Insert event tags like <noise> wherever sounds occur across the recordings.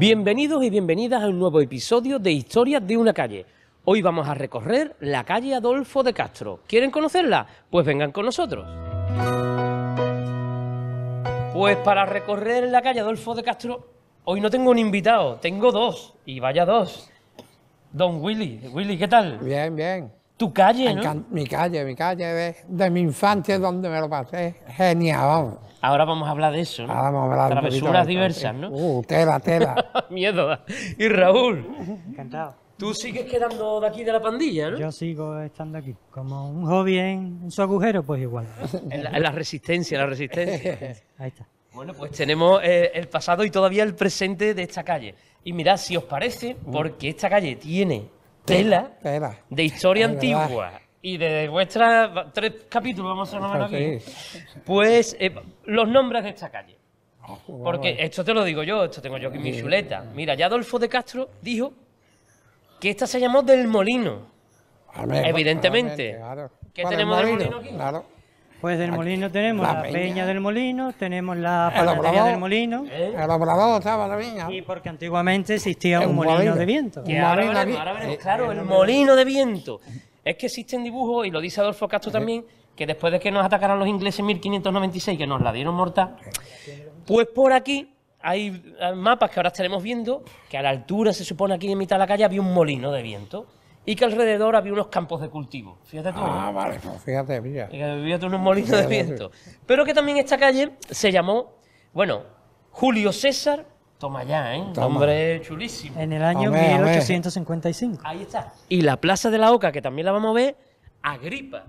Bienvenidos y bienvenidas a un nuevo episodio de Historias de una calle. Hoy vamos a recorrer la calle Adolfo de Castro. ¿Quieren conocerla? Pues vengan con nosotros. Pues para recorrer la calle Adolfo de Castro, hoy no tengo un invitado, tengo dos. Y vaya dos. Don Willy, Willy, ¿qué tal? Bien, bien. Tu calle, ¿no? mi calle, mi calle, de, mi infancia donde me lo pasé. Genial, vamos. Ahora vamos a hablar de eso, ¿no? Ahora vamos a hablar Travesuras diversas, ¿no? Uh, tela, tela. <laughs> Miedo. ¿eh? Y Raúl. Encantado. Tú sigues quedando de aquí de la pandilla, ¿no? Yo sigo estando aquí. Como un hobby en, su agujero, pues igual. <laughs> en, la, resistencia, la resistencia. <laughs> Ahí está. Bueno, pues tenemos eh, el pasado y todavía el presente de esta calle. Y mirad, si os parece, porque esta calle tiene tela, de historia antigua y de vuestras tres capítulos, vamos a nombrar aquí, pues eh, los nombres de esta calle. Porque esto te lo digo yo, esto tengo yo aquí en mi chuleta. Mira, ya Adolfo de Castro dijo que esta se llamó Del Molino. Evidentemente. ¿Qué tenemos Del Molino aquí? Claro. Pues del molino tenemos la, peña. del molino, tenemos la panadería del molino. El Y porque antiguamente existía un, molino, de viento. ahora, eh, claro, eh, el eh, molino de viento. Es que existen dibujos, y lo dice Adolfo Castro también, que después de que nos atacaran los ingleses en 1596, que nos la dieron mortal, pues por aquí hay mapas que ahora estaremos viendo, que a la altura se supone aquí en mitad de la calle había un molino de viento y que alrededor había unos campos de cultivo. Fíjate tú. Ah, vale, pues fíjate, mira. Y había unos molinos de viento. Pero que también esta calle se llamó, bueno, Julio César ¿eh? Toma ya, ¿eh? Nombre chulísimo. En el año 1855. Ahí está. Y la Plaza de la Oca, que también la vamos a ver, Agripa.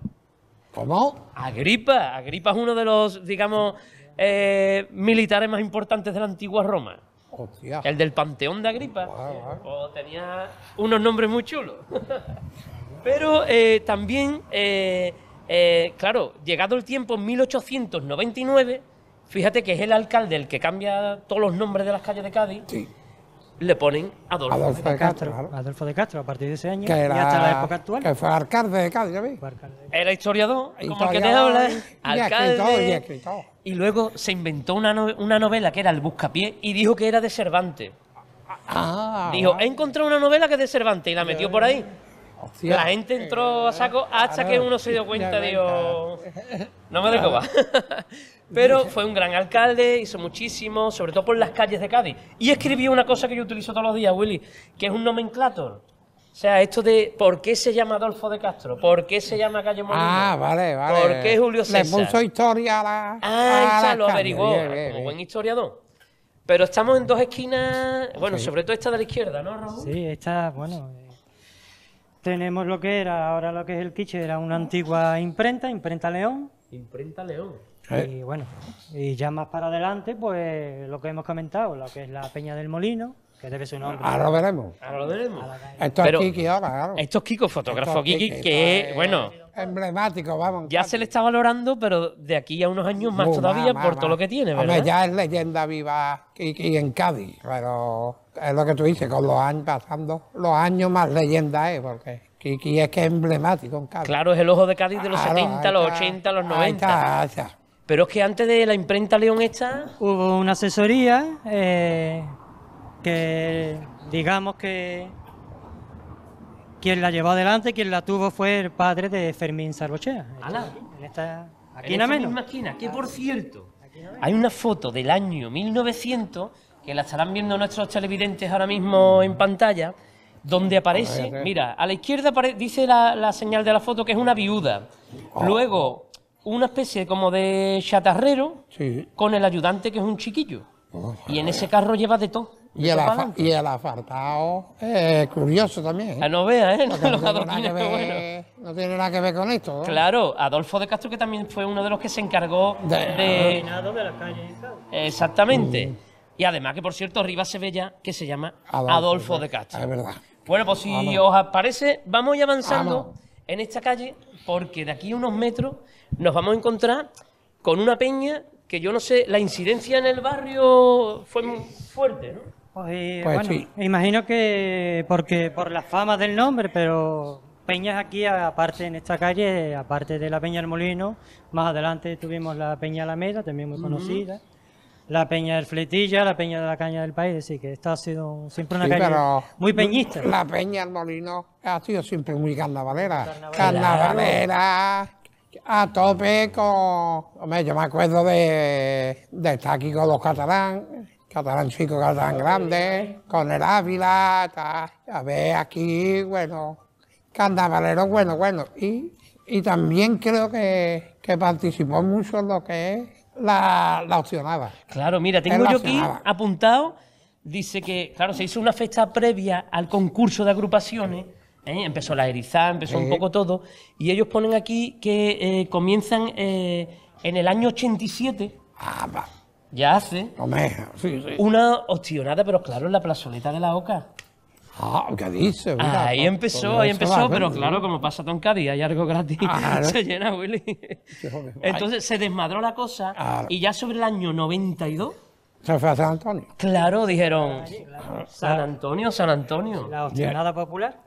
¿Cómo? Agripa. Agripa es uno de los, digamos, eh, militares más importantes de la antigua Roma. El del Panteón de Agripa. Oh, tenía unos nombres muy chulos. <laughs> Pero eh, también, eh, eh, claro, llegado el tiempo, en 1899, fíjate que es el alcalde el que cambia todos los nombres de las calles de Cádiz le ponen Adolfo, Adolfo de, Castro. Adolfo de Castro, a partir de ese año y hasta la época actual. Que fue alcalde de Cádiz, ¿ya Era historiador, como que te alcalde. y, luego se inventó una, novela que era El Buscapié y dijo que era de Cervantes. Ah, dijo, he encontrado una novela que es de Cervantes y la metió por ahí. La gente entró a eh, saco hasta que uno se dio cuenta, digo, no me dejo <laughs> Pero fue un gran alcalde, hizo muchísimo, sobre todo por las calles de Cádiz. Y escribió una cosa que yo utilizo todos los días, Willy, que es un nomenclator. O sea, esto de por qué se llama Adolfo de Castro, por qué se llama Calle Molina. Ah, vale, vale. ¿Por qué Julio César? Le puso historia a la. Ah, lo averiguó, buen historiador. Pero estamos en dos esquinas, bueno, sobre todo esta de la izquierda, ¿no, Raúl? Sí, esta, bueno, tenemos lo que era, ahora lo que es el quiche, era una antigua imprenta, imprenta León. Imprenta León. Eh. Y bueno, y ya más para adelante, pues lo que hemos comentado, lo que es la Peña del Molino, que debe su nombre. Ahora lo veremos. Ahora lo veremos. Esto es Kiki ahora, claro. Esto es Kiko, fotógrafo Kiki, que, bueno, emblemático, vamos. Ya se le está valorando, pero de aquí a unos años más todavía por todo lo que tiene, ¿verdad? ya es leyenda viva Kiki en Cádiz, pero es lo que tú dices, con los años pasando, los años más leyenda es, ¿eh? porque Kiki es que es emblemático en Cádiz. Claro, es el ojo de Cádiz de los 70, los 80, los 90. Pero es que antes de la imprenta León esta... Hubo una asesoría eh, que digamos que quien la llevó adelante, quien la tuvo fue el padre de Fermín Sarbochea. En esta, aquí en esta menos. misma esquina, que por ah. cierto, hay una foto del año 1900 que la estarán viendo nuestros televidentes ahora mismo en pantalla, donde aparece, mira, a la izquierda dice la, señal de la foto que es una viuda. Oh. Luego, una especie como de chatarrero con el ayudante que es un chiquillo. Oh, y en ese carro lleva de todo. Y el, y es curioso también. la ¿eh? ah, No ¿eh? No, tiene <laughs> ver, nada que ver con esto. Claro, Adolfo de Castro, que también fue uno de los que se encargó de. de, de Exactamente. Mm. Y además, que por cierto, arriba se ve ya que se llama Adolfo, ¿eh? de Castro. Es verdad. Bueno, pues si os parece, vamos avanzando en esta calle, porque de aquí a unos metros nos vamos a encontrar con una peña que yo no sé, la incidencia en el barrio fue muy fuerte, ¿no? Pues, eh, pues, bueno, sí. imagino que porque por la fama del nombre, pero peñas aquí, aparte en esta calle, aparte de la Peña del Molino, más adelante tuvimos la Peña Alameda, también muy conocida, la Peña del Fletilla, la Peña de la Caña del País, así que esta ha sido siempre una calle muy peñista. La Peña del Molino ha sido siempre muy carnavalera, carnavalera, a tope con... Hombre, yo me acuerdo de, de estar aquí con los catalán catalán chico, catalán grande, con el Ávila, A ver, aquí, bueno, candabalero, bueno, bueno. Y, y también creo que, participó mucho en lo que es la, la Claro, mira, tengo yo aquí apuntado, dice que, claro, se hizo una fecha previa al concurso de agrupaciones. ¿eh? Empezó la erizada, empezó un poco todo, y ellos ponen aquí que eh, comienzan eh, en el año 87. Ah, va ya hace. Una ostionada, pero claro, en la plazoleta de la Oca. Ah, ¿qué dice? ahí pues, empezó, ahí empezó, pero claro, como pasa todo en hay algo gratis, <laughs> se llena, Willy. Entonces se desmadró la cosa ah. y ya sobre el año 92... Se fue a San Antonio. Claro, dijeron. Ah, San Antonio, San Antonio. La ostionada popular.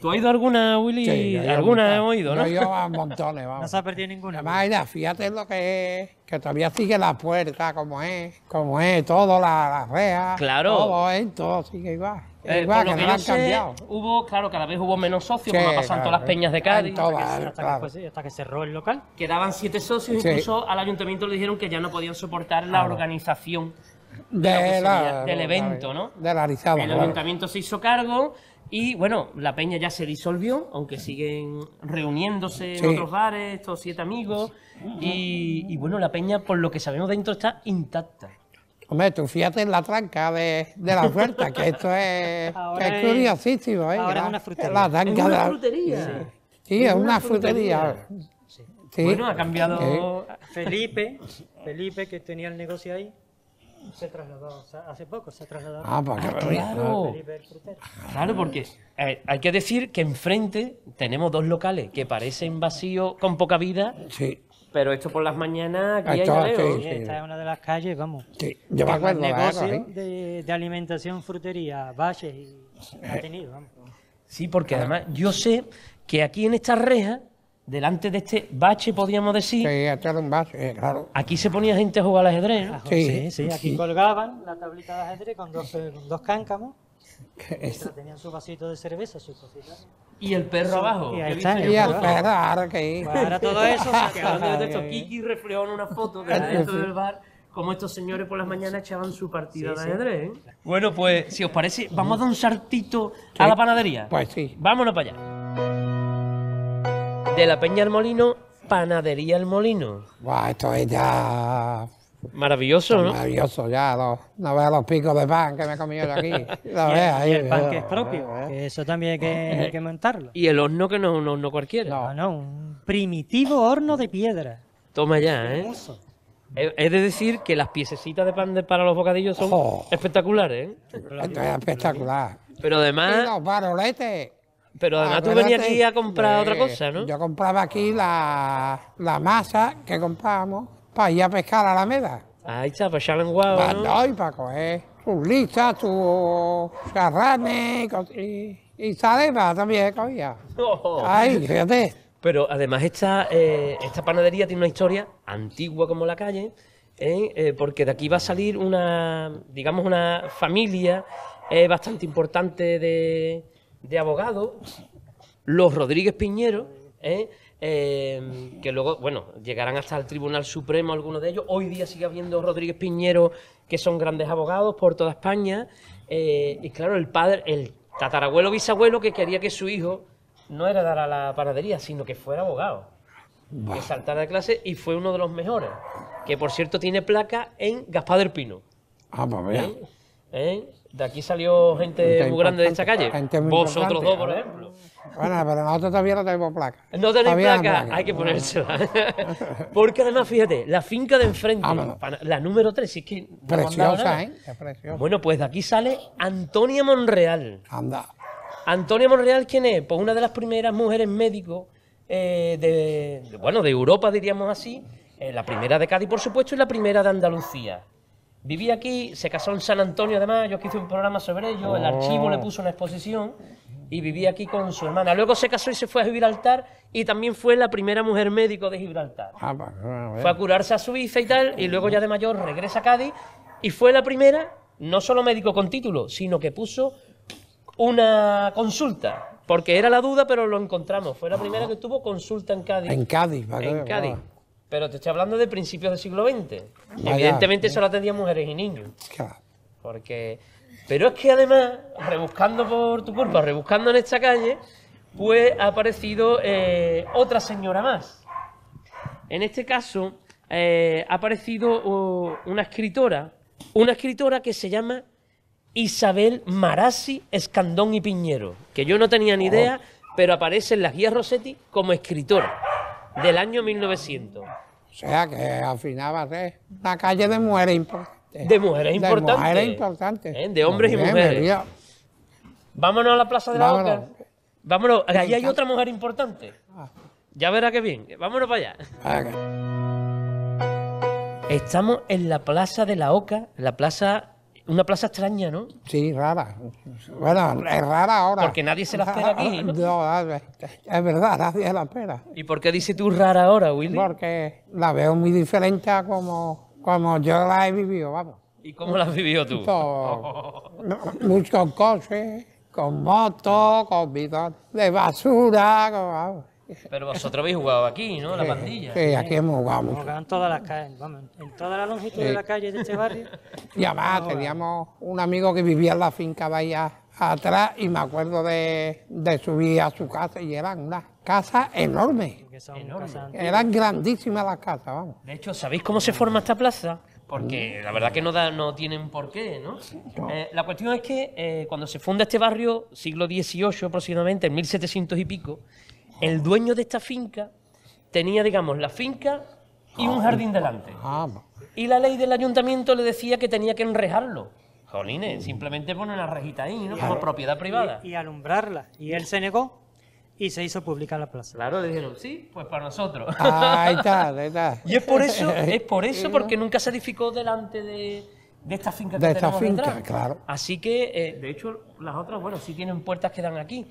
¿Tú has ido alguna, Willy? Sí, alguna hemos ido, ¿no? Yo, yo a montones, <laughs> vamos. No se ha perdido ninguna. Además, fíjate lo que es, que todavía sigue la puerta como es, como es, todo, la, rea, claro. todo es, ¿eh? todo sigue igual. Eh, igual que, no han cambiado. Hubo, claro, cada vez hubo menos socios, como pasan todas las peñas de Cádiz. Todas, hasta, que, hasta, que cerró el local. Quedaban siete socios, incluso al ayuntamiento le dijeron que ya no podían soportar la organización del evento, ¿no? De la El ayuntamiento se hizo cargo, y bueno, la peña ya se disolvió, aunque siguen reuniéndose en otros bares, estos siete amigos. Y, bueno, la peña, por lo que sabemos dentro, está intacta. Hombre, tú fíjate en la tranca de, la puerta, que esto <laughs> es, curiosísimo. ¿eh? Ahora es una frutería. Sí. es, una, frutería. Bueno, ha cambiado Felipe, Felipe, que tenía el negocio ahí se ha trasladado hace poco se Ah, ah claro. porque hay que decir que enfrente tenemos dos locales que parecen vacíos, con poca vida. Sí. Pero esto por las mañanas, aquí hay Esta es una de las calles, vamos. Sí, Negocio de, alimentación, frutería, valles y ha tenido, vamos. Sí, porque además yo sé que aquí en esta reja delante de este bache, podíamos decir. Sí, este un bache, claro. Aquí se ponía gente a jugar al ajedrez, ¿no? Sí, sí. aquí colgaban la tablita de ajedrez con dos, con dos cáncamos. Tenían su vasito de cerveza, su cositas. Y el perro abajo. Y, ahí y el perro, que Ahora todo eso. <laughs> hablando de esto, Kiki reflejó en una foto <laughs> del bar como estos señores por las mañanas echaban su partida de ajedrez. ¿eh? Bueno, pues si os parece, vamos a dar un saltito a la panadería. Pues sí. Vámonos para allá. De la Peña al Molino, Panadería al Molino. Guau, esto es ya... Maravilloso, ¿no? Maravilloso, ya. no veas los picos de pan que me he comido yo aquí. <laughs> ahí. el pan que es propio. Eh, eh. que eso también hay que, montarlo. Eh, y el horno que no es un horno cualquiera. No. no, un primitivo horno de piedra. Toma ya, ¿eh? Es de decir que las piececitas de pan para los bocadillos son espectaculares, ¿eh? Esto es espectacular. Pero además... Y los baroletes. Pero además tú venías aquí a comprar otra cosa, ¿no? Yo compraba aquí la, la masa que comprábamos para ir a pescar a la meda. Ahí está, para pues echarle en guau. Para, pues ¿no? y para coger tus listas, tus carranes y, y también cogía. Oh. Ay, fíjate. Pero además esta, eh, esta panadería tiene una historia antigua como la calle, ¿eh? Eh, porque de aquí va a salir una, digamos, una familia bastante importante de, de abogados, los Rodríguez Piñero, ¿eh? Eh, que luego, bueno, llegarán hasta el Tribunal Supremo algunos de ellos. Hoy día sigue habiendo Rodríguez Piñero, que son grandes abogados por toda España. Eh, y claro, el padre, el tatarabuelo bisabuelo que quería que su hijo no era dar a la paradería, sino que fuera abogado. Que saltara de clase y fue uno de los mejores. Que por cierto tiene placa en Gaspar del Pino. Ah, pues ¿Eh? De aquí salió gente muy grande de esta calle. Vosotros dos, por ejemplo. Bueno, pero nosotros todavía no tenemos placa. No tenéis placa? hay que ponérsela. <laughs> Porque además, fíjate, la finca de enfrente, la número 3, es que. preciosa, ¿eh? Es preciosa. Bueno, pues de aquí sale Antonia Monreal. Anda. Antonia Monreal, ¿quién es? Pues una de las primeras mujeres médicos eh, de, bueno, de Europa, diríamos así. Eh, la primera de Cádiz, por supuesto, y la primera de Andalucía. Vivía aquí, se casó en San Antonio además, yo aquí hice un programa sobre ello, el archivo le oh. puso una exposición y vivía aquí con su hermana. Luego se casó y se fue a Gibraltar y también fue la primera mujer médico de Gibraltar. Ah, fue a curarse a Suiza y tal, y luego ya de mayor regresa a Cádiz y fue la primera, no solo médico con título, sino que puso una consulta, porque era la duda, pero lo encontramos. Fue la primera que tuvo consulta en Cádiz. En Cádiz, En Cádiz. Pero te estoy hablando de principios del siglo XX. Evidentemente eso solo tenía mujeres y niños. Porque... Pero es que además, rebuscando por tu culpa, rebuscando en esta calle, pues ha aparecido eh, otra señora más. En este caso, eh, ha aparecido una escritora, una escritora que se llama Isabel Marasi Escandón y Piñero, que yo no tenía ni idea, oh. pero aparece en las guías Rossetti como escritora del año 1900. O sea que al final va a ser una calle de mujeres importantes. De mujeres importantes. De mujeres importantes. Eh, de hombres y mujeres. Vámonos a la Plaza de la Oca. Vámonos. Ahí hay otra mujer importante. Ah. Ya verá qué bien. Vámonos para allá. Ah, Estamos en la Plaza de la Oca, la plaza una plaza extraña, ¿no? Sí, rara. Bueno, es rara ahora. Porque nadie se la espera aquí. ¿no? es verdad, nadie se la espera. ¿Y por qué dices tú rara ahora, Willy? Porque la veo muy diferente a como, como yo la he vivido, vamos. ¿Y cómo la has vivido tú? <laughs> Muchos coches, con motos, con bidones de basura, vamos. Pero vosotros habéis jugado aquí, ¿no? La pandilla. Sí, aquí hemos jugado en todas las calles, vamos, en toda la longitud de la calle de este barrio. Y además teníamos un amigo que vivía en la finca Bahía atrás y me acuerdo de, subir a su casa y eran unas casas enormes. Enorme. eran grandísimas las casas, vamos. De hecho, ¿sabéis cómo se forma esta plaza? Porque la verdad que no, no tienen por qué, ¿no? Eh, la cuestión es que eh, cuando se funda este barrio, siglo XVIII aproximadamente, en 1700 y pico, el dueño de esta finca tenía, digamos, la finca y un jardín delante. Y la ley del ayuntamiento le decía que tenía que enrejarlo. Jolines, simplemente pone una rejita ahí, ¿no? Como propiedad privada. Y, alumbrarla. Y él se negó y se hizo pública la plaza. Claro, le dijeron, sí, pues para nosotros. Ah, ahí está, ahí está. y es por eso, <laughs> es por eso, porque nunca se edificó delante de, esta finca que de esta finca, claro. Así que, eh, de hecho, las otras, bueno, sí tienen puertas que dan aquí.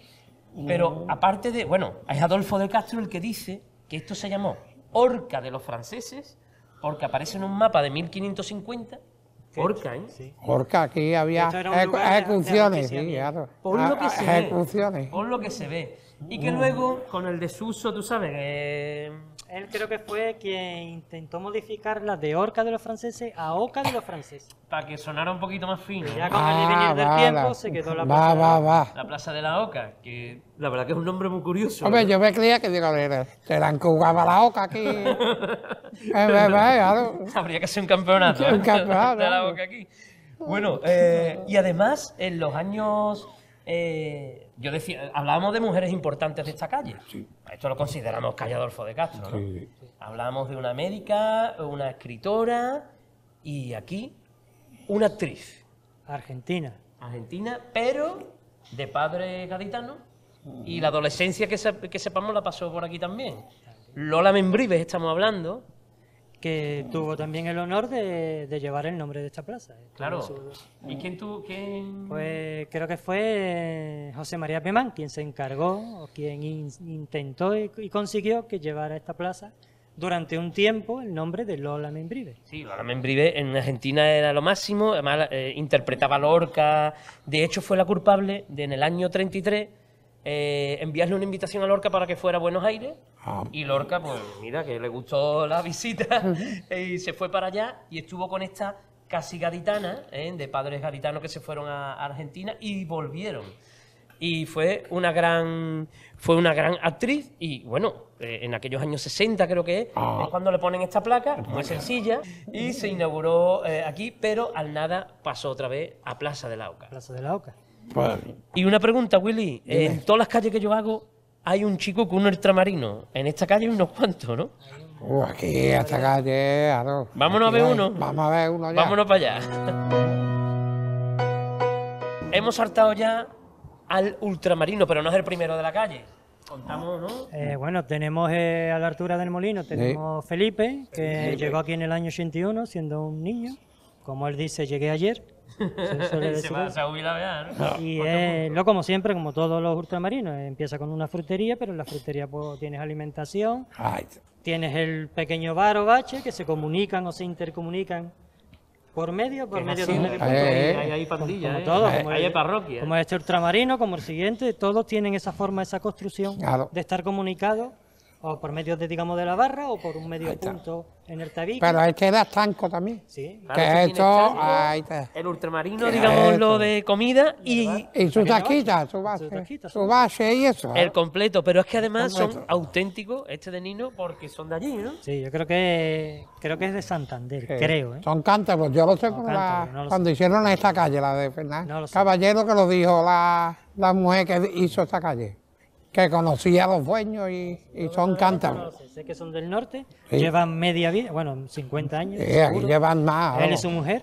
Pero mm. aparte de, bueno, es Adolfo de Castro el que dice que esto se llamó Orca de los franceses porque aparece en un mapa de 1550 Orca, ¿eh? Orca, aquí había ejecuciones. Por Por lo que se ve y que luego oh. con el desuso, tú sabes, eh, él creo que fue quien intentó modificar la de orca de los franceses a oca de los franceses. Para que sonara un poquito más fino. ya con el límite ah, del tiempo se quedó la plaza, la plaza de la oca, que la verdad que es un nombre muy curioso. Hombre, ver, yo me creía que digo, se la encugaba la oca aquí. <laughs> Eh, eh, Habría que ser un campeonato. un campeonato. <laughs> la oca aquí. Bueno, y además en los años eh, yo decía, hablábamos de mujeres importantes de esta calle. Esto lo consideramos calle Adolfo de Castro, Hablábamos de una médica, una escritora y aquí una actriz. Argentina. Argentina, pero de padre gaditano. Y la adolescencia que, que sepamos la pasó por aquí también. Lola Membrives estamos hablando, que tuvo también el honor de, llevar el nombre de esta plaza. Eh, claro. ¿Y quién tuvo? Quién... Pues creo que fue eh, José María Pemán quien se encargó, o quien intentó y, consiguió que llevara esta plaza durante un tiempo el nombre de Lola Membrive. Sí, Lola Membrive en Argentina era lo máximo, además eh, interpretaba interpretaba Lorca, de hecho fue la culpable de en el año 33 enviarle una invitación a Lorca para que fuera a Buenos Aires Ah. Y Lorca, pues mira, que le gustó la visita <laughs> y se fue para allá y estuvo con esta casi gaditana, ¿eh? de padres gaditanos que se fueron a Argentina y volvieron. Y fue una gran, fue una gran actriz y bueno, eh, en aquellos años 60 creo que es, ah. cuando le ponen esta placa, muy sencilla, y se inauguró eh, aquí, pero al nada pasó otra vez a Plaza de la Oca. Plaza de la Oca. Pues, y una pregunta, Willy, en todas las calles que yo hago, hay un chico con un ultramarino. En esta calle hay unos cuantos, ¿no? Uh, aquí, esta calle, Vámonos a ver uno. Vamos a ver uno ya. Vámonos para allá. Hemos saltado ya al ultramarino, pero no es el primero de la calle. Contamos, ¿no? Eh, bueno, tenemos eh, a la altura del molino, tenemos Felipe, que llegó aquí en el año 81 siendo un niño. Como él dice, llegué ayer. <laughs> Se, Y es, no como siempre, como todos los ultramarinos, empieza con una frutería, pero en la frutería pues, tienes alimentación, tienes el pequeño bar o bache que se comunican o se intercomunican por medio, por medio de una eh, Hay, ¿eh? Eh, como, este ultramarino, como el siguiente, todos tienen esa forma, esa construcción de estar comunicados o por medio de, digamos, de la barra o por un medio punto en el tabique. Pero que era estanco también. Sí. que esto, el ultramarino, digamos, lo de comida y... Y su taquita, su base, su, base y eso. ¿eh? El completo, pero es que además son auténticos, este de Nino, porque son de allí, ¿no? Sí, yo creo que creo que es de Santander, creo, ¿eh? Son cántabros, yo lo sé cuando hicieron esta calle, la de Fernández Caballero, que lo dijo la mujer que hizo esta calle que conocí a los dueños y, son cántabros. Sé que son del norte, llevan media vida, bueno, 50 años. llevan más. Él su mujer.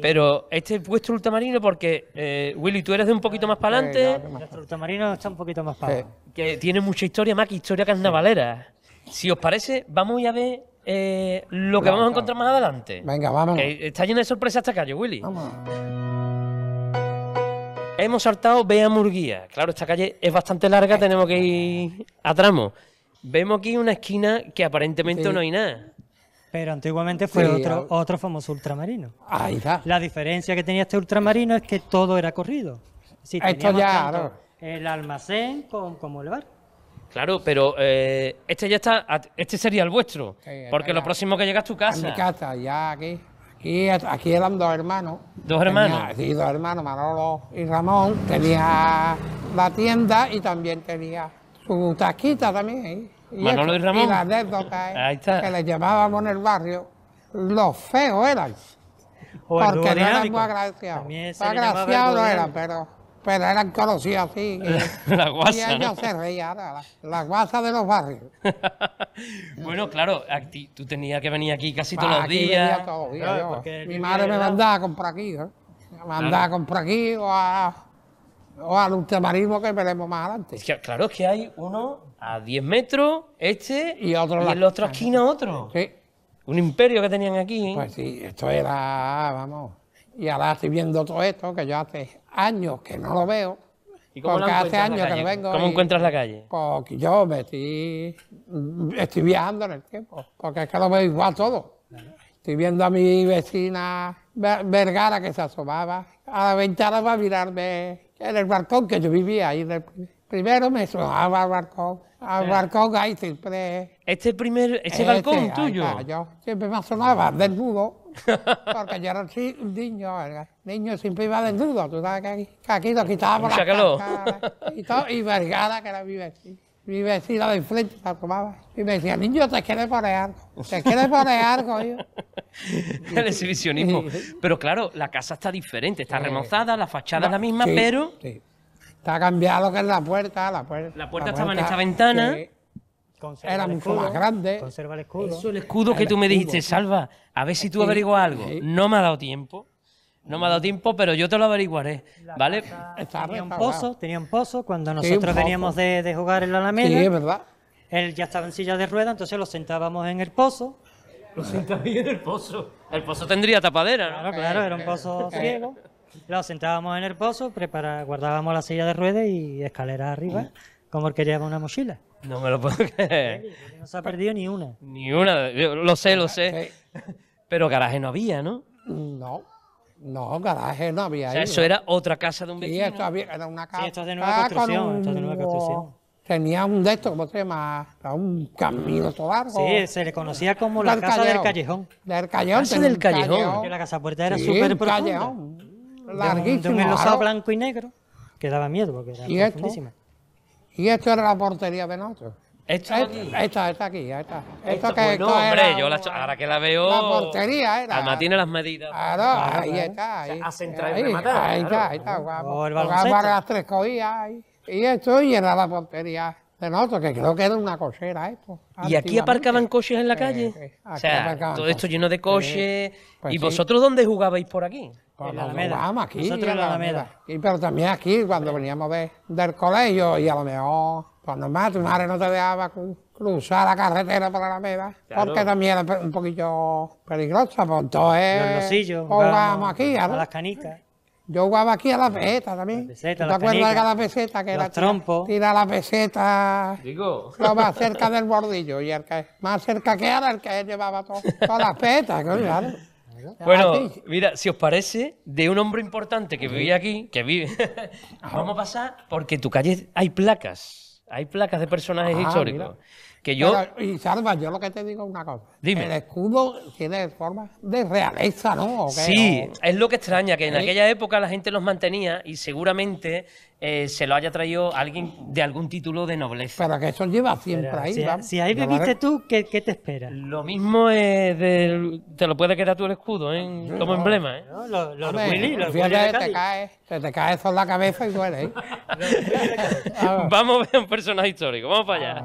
Pero este es vuestro ultramarino porque, eh, Willy, tú eres de un poquito más para adelante. Nuestro ultramarino está un poquito más para adelante. Que tiene mucha historia más que historia carnavalera. Si os parece, vamos a ver eh, lo que vamos a encontrar más adelante. Venga, vamos. está llena de sorpresas esta calle Willy. Vamos. Hemos saltado Bea Murguía. Claro, esta calle es bastante larga, tenemos que ir a tramo. Vemos aquí una esquina que aparentemente no hay nada. Pero antiguamente fue otro, otro famoso ultramarino. Ahí está. La diferencia que tenía este ultramarino es que todo era corrido. Si Esto ya, el almacén con, como el bar. Claro, pero eh, este ya está, este sería el vuestro, porque lo próximo que llegas a tu casa. mi casa, ya aquí. Y aquí eran dos hermanos. ¿Dos hermanos? sí, dos hermanos, Manolo y Ramón. Tenía la tienda y también tenía su taquita también. ahí, Manolo y Ramón. Y la anécdota Ahí está. que le llamábamos en el barrio, los feo eran. porque no eran muy agraciados. Agraciados no eran, pero pero eran conocidos así. <laughs> la guasa. Y ellos se la, la, guasa de los barrios. <laughs> bueno, claro, tú tenías que venir aquí casi todos los días. Mi madre me mandaba a comprar aquí, me mandaba a comprar aquí o, a, o al ultramarismo que veremos más adelante. claro, es que hay uno a 10 metros, este, y, otro y en la otra esquina otro. Sí. Un imperio que tenían aquí. Pues sí, esto era, vamos. Y ahora estoy viendo todo esto, que yo hace años que no lo veo. ¿Y cómo porque hace años que vengo. ¿Cómo encuentras la calle? Porque yo me estoy, estoy viajando en el tiempo, porque es que lo veo igual todo. Estoy viendo a mi vecina Vergara que se asomaba a la ventana para mirarme en el balcón que yo vivía ahí. primero me asomaba al balcón, al balcón ahí siempre. ¿Este primer, balcón tuyo? siempre me asomaba desnudo porque yo era un niño, ¿verdad? niño siempre iba desnudo, tú sabes que aquí, lo quitaba por la y todo, y Vergara, que era mi vecino. Mi vecino de frente la tomaba y me decía, niño, te quieres poner algo, te quieres poner algo. Yo. <laughs> El exhibicionismo. Pero claro, la casa está diferente, está remozada, la fachada es la misma, pero... Sí. Está cambiado que es la puerta, la puerta. La puerta, estaba en esta ventana era mucho más grande. el escudo. Eso, el escudo que tú me dijiste, Salva, a ver si tú averiguas algo. No me ha dado tiempo. No me ha dado tiempo, pero yo te lo averiguaré, ¿vale? Tenía un pozo, tenía un pozo cuando nosotros veníamos de, de, jugar en la Alameda. Sí, es verdad. Él ya estaba en silla de ruedas, entonces lo sentábamos en el pozo. Lo sentábamos en el pozo. El pozo tendría tapadera, ¿no? Claro, era un pozo ciego. Lo sentábamos en el pozo, prepara, guardábamos la silla de ruedas y escalera arriba, como el que lleva una mochila. No me lo puedo <laughs> creer. No se ha perdido ni una. Ni una, lo sé, lo ah, sé. Pero garaje no había, ¿no? No. No, garaje no había. eso era otra casa de un vecino. Sí, esto era una casa. Sí, esto es de nueva construcción. esto de nueva construcción. Tenía un de estos, ¿cómo se llama? Un camino todo largo. Sí, se le conocía como la, casa del callejón. Del callejón. La casa del callejón. la casa puerta era súper sí, profunda. callejón. Larguísimo. De un, de blanco y negro. Que daba miedo porque era y profundísima. Y esto era la portería de nosotros. esta, Esta, esta aquí, esta. está. que es. Pues no, hombre, yo la, ahora que la veo. La portería era. Además tiene las medidas. Claro, ah, ahí está. Ahí, o a centrar y rematar. Ahí, está, ahí está, guapo. para las tres cogías. Y, esto y era la portería de nosotros, que creo que era una cochera esto. ¿Y aquí aparcaban coches en la calle? o sea, todo esto lleno de coches. Pues ¿Y vosotros dónde jugabais por aquí? aquí. pero también aquí, cuando veníamos del colegio, y a lo mejor, cuando más tu madre no te dejaba cruzar la carretera para la Alameda, porque también era un poquito peligrosa, pues entonces. jugábamos pues, aquí, A las canitas Yo jugaba aquí a la peseta también. ¿Te, acuerdas de la peseta? Que era trompo. Tira la peseta. Lo más cerca del bordillo. Y el que más cerca que era el que llevaba todas las pesetas, claro. Ah, bueno, mira, si os parece, de un hombre importante que vivía aquí, que vive, <laughs> vamos a pasar porque en tu calle hay placas, hay placas de personajes ah, históricos. Que yo... y Salva, yo lo que te digo es una cosa. Dime. El escudo tiene forma de realeza, ¿no? sí, es lo que extraña, que en ¿Eh? aquella época la gente los mantenía y seguramente eh, se lo haya traído alguien de algún título de nobleza. Pero que eso lleva siempre ahí. Si, ahí viviste tú, ¿qué, te espera? Lo mismo es del, te lo puede quedar tú el escudo ¿eh? como emblema. ¿eh? No, lo, lo, te cae, se te cae eso en la cabeza y duele. ¿eh? <laughs> Vamos a ver un personaje histórico. Vamos para allá.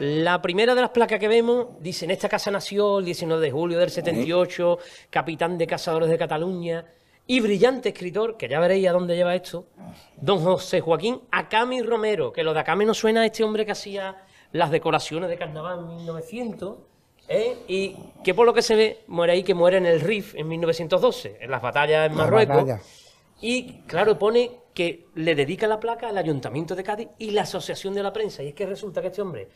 La primera de las placas que vemos dice, esta casa nació el 19 de julio del 78, capitán de cazadores de Cataluña y brillante escritor, que ya veréis a dónde lleva esto, don José Joaquín Acami Romero, que lo de Acami no suena a este hombre que hacía las decoraciones de carnaval en 1900, ¿eh? y que por lo que se ve muere ahí, que muere en el Rif en 1912, en las batallas en Marruecos. Y claro, pone que le dedica la placa al Ayuntamiento de Cádiz y la Asociación de la Prensa. Y es que resulta que este hombre,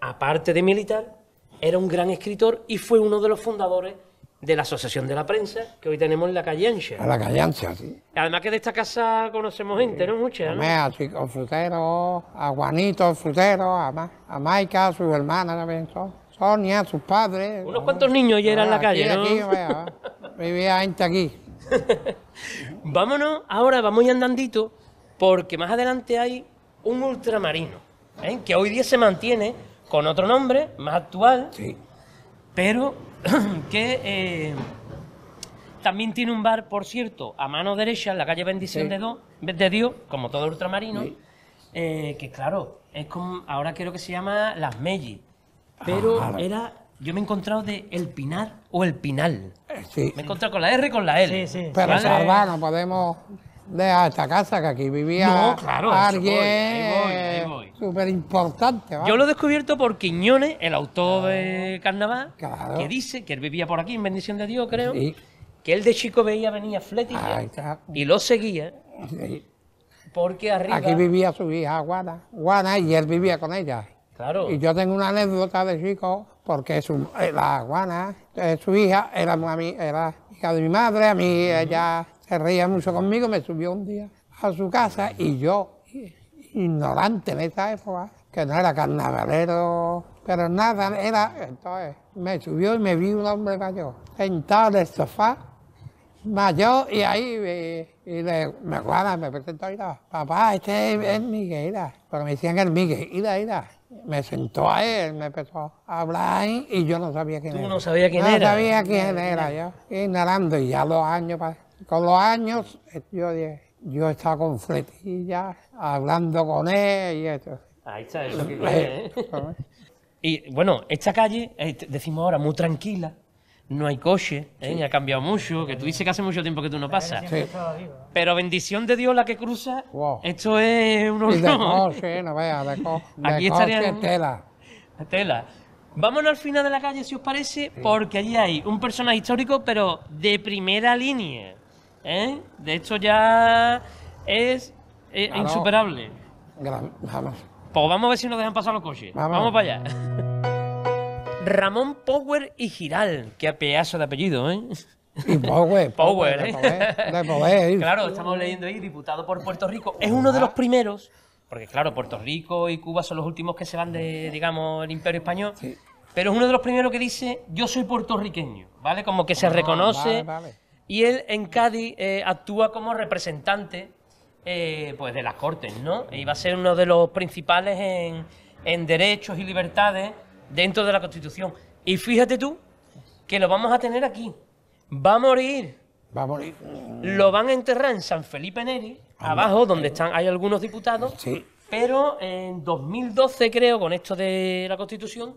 aparte de militar, era un gran escritor y fue uno de los fundadores de la Asociación de la Prensa, que hoy tenemos en la calle Ancha. En la calle Ancha, sí. Además que de esta casa conocemos gente, ¿no? Mucha, ¿no? A Chico Frutero, a Juanito Frutero, a, Ma a Maica, a su hermana también, Sonia, sus padres. Unos cuantos niños ya eran en la calle, ¿no? <laughs> vivía gente aquí. <laughs> Vámonos, ahora vamos y andandito, porque más adelante hay un ultramarino, ¿eh? que hoy día se mantiene con otro nombre, más actual, sí pero <clears throat> que eh, también tiene un bar, por cierto, a mano derecha, en la calle Bendición de, Dios, como todo ultramarino, eh, que claro, es como, ahora creo que se llama Las Melli, pero ah, era... Yo me he encontrado de El Pinar o El Pinal. Eh, me he encontrado con la R y con la L. Pero salva, no podemos de esta casa que aquí vivía alguien súper importante. Yo lo he descubierto por Quiñones, el autor de Carnaval, que dice que él vivía por aquí, en bendición de Dios, creo, que él de chico veía venía a y lo seguía. Porque Aquí vivía su hija, Juana, y él vivía con ella. Claro. Y yo tengo una anécdota de chico, porque su, eh, la Guana eh, su hija, era, era hija de mi madre, a mí ella se reía mucho conmigo, me subió un día a su casa y yo, ignorante en esa época, que no era carnavalero, pero nada, era, entonces me subió y me vi un hombre mayor, sentado en el sofá, mayor, y ahí me, y me guarda, me presentó, mira, papá, este es, Miguel, pero me decían el Miguel, mira, mira, me sentó a él, me empezó a hablar y yo no sabía quién ¿Tú era. no sabía quién era? No sabía quién era, yo, ignorando, y ya los años pasaron con los años eh, yo yo estaba con Fletilla, hablando con él y esto. Ahí está, eso que pues, ¿eh? Y bueno, esta calle, eh, decimos ahora, muy tranquila, no hay coche, ha cambiado mucho, que tú dices que hace mucho tiempo que tú no pasas. Pero bendición de Dios la que cruza, esto es un de no veas, de, <laughs> Aquí coche, tela. Tela. Vámonos al final de la calle, si os parece, porque allí hay un personaje histórico, pero de primera línea. ¿eh? De hecho ya es, eh, insuperable. vamos. Pues vamos a ver si nos dejan pasar los coches. Vamos, para allá. Ramón Power y Giral. Qué pedazo de apellido, ¿eh? <laughs> Power, Power, ¿eh? Claro, estamos leyendo ahí, diputado por Puerto Rico. Es uno de los primeros, porque claro, Puerto Rico y Cuba son los últimos que se van de, digamos, el imperio español. Pero es uno de los primeros que dice, yo soy puertorriqueño, ¿vale? Como que se ah, reconoce. Vale, y él en Cádiz eh, actúa como representante eh, pues de las Cortes, ¿no? Y va a ser uno de los principales en, derechos y libertades dentro de la Constitución. Y fíjate tú que lo vamos a tener aquí. Va a morir. Va a morir. Lo van a enterrar en San Felipe Neri, abajo, donde están, hay algunos diputados. Pero en 2012, creo, con esto de la Constitución,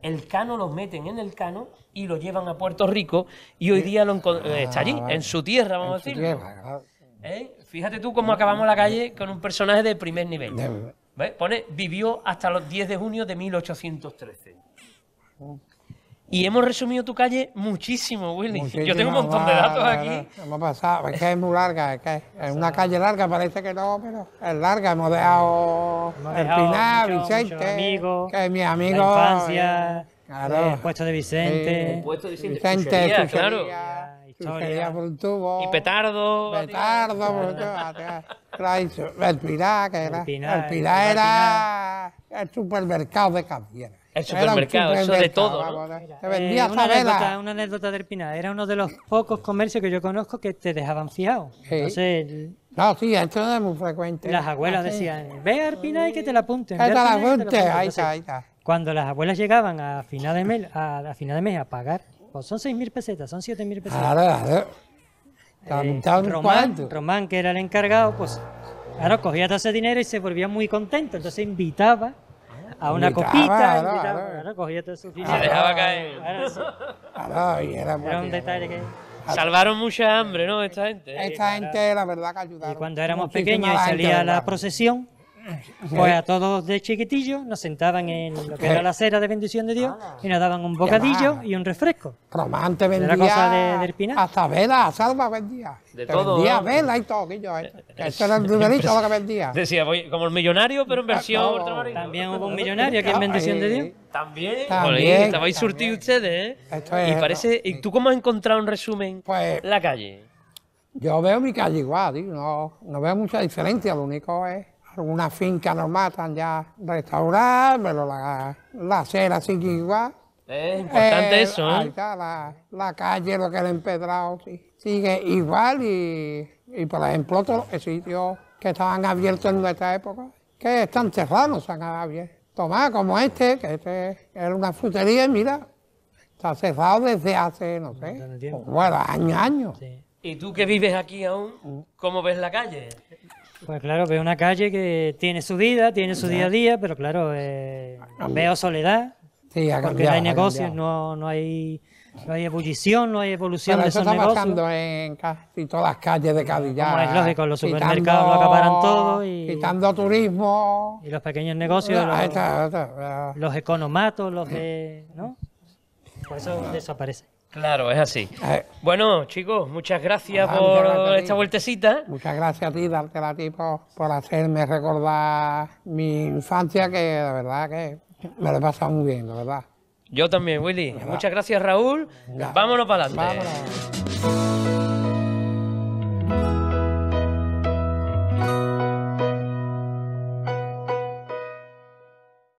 el cano lo meten en el cano y lo llevan a Puerto Rico y hoy día ah, está allí, en su tierra, vamos a decir. ¿Eh? Fíjate tú cómo acabamos la calle con un personaje de primer nivel. Pone, vivió hasta los 10 de junio de 1813. Y hemos resumido tu calle muchísimo, Willy. Yo tengo un montón de datos aquí. Hemos pasado, es que es muy larga, es, <laughs> una calle larga, parece que no, pero es larga. Hemos dejado, el Pinar, Vicente, que es mi amigo. Claro. El puesto de Vicente. El puesto de Vicente. Vicente claro. por un tubo. Y petardo. Petardo ah, El pirá era. El era el supermercado de Cabiera. El supermercado, eso de todo. vendía eh, una, anécdota, una anécdota del Pinar. Era uno de los pocos comercios que yo conozco que te dejaban fiado. Entonces. No, sí, esto no es muy frecuente. Las abuelas ah, decían: ve al Pinar y que te la apunten. Que te la apunten, ahí está, ahí está. Cuando las abuelas llegaban a final de mes a, pagar, pues son 6.000 pesetas, son 7.000 pesetas. Eh, Román, Román, que era el encargado, pues claro, cogía todo ese dinero y se volvía muy contento. Entonces invitaba a una copita, cogía todo su dinero. Se dejaba caer. Claro, y era, un detalle que... Salvaron mucha hambre, ¿no? Esta gente. Esta gente, la verdad, que ayudaron. Y cuando éramos pequeños y salía la procesión, pues a todos de chiquitillo nos sentaban en lo que era la acera de Bendición de Dios ah. y nos daban un bocadillo y un refresco. romante vendía Era cosa del Pinar. hasta vela, salva vendía. De todo, vendía vela y todo. Y yo, eh. Eso era el primerito lo que vendía. Decía, voy como el millonario, pero en versión También hubo un millonario aquí en ah, Bendición de Dios. También, también estabais surtidos ustedes, ¿eh? y parece, ¿y tú cómo has encontrado un resumen pues, la calle? Yo veo mi calle igual, No, no veo mucha diferencia, lo único es una finca nos matan ya restaurar, pero la, acera sigue igual. Es eh, importante eh, eso, ¿eh? la, calle, lo que era empedrado, sigue igual y, por ejemplo, otros sitios que estaban abiertos en nuestra época, que están cerrados, se han bien Tomás, como este, que este era una frutería, mira, está cerrado desde hace, no sé, bueno, años, años. ¿Y tú que vives aquí aún, cómo ves la calle? Pues claro, veo una calle que tiene su vida, tiene su día a día, pero claro, eh, veo soledad. porque no hay negocios, no, no, hay, ebullición, no hay evolución de esos está negocios. pasando en todas las calles de Cadillac, es lógico, los supermercados lo acaparan todo. Y, quitando turismo. Y los pequeños negocios, ah, los, los economatos, los de... ¿no? Por eso desaparece. Claro, es así. Eh. bueno, chicos, muchas gracias por esta vueltecita. Muchas gracias a ti, darte por, hacerme recordar mi infancia, que la verdad que me lo he pasado muy bien, la verdad. Yo también, Willy. Muchas gracias, Raúl. Vámonos para adelante.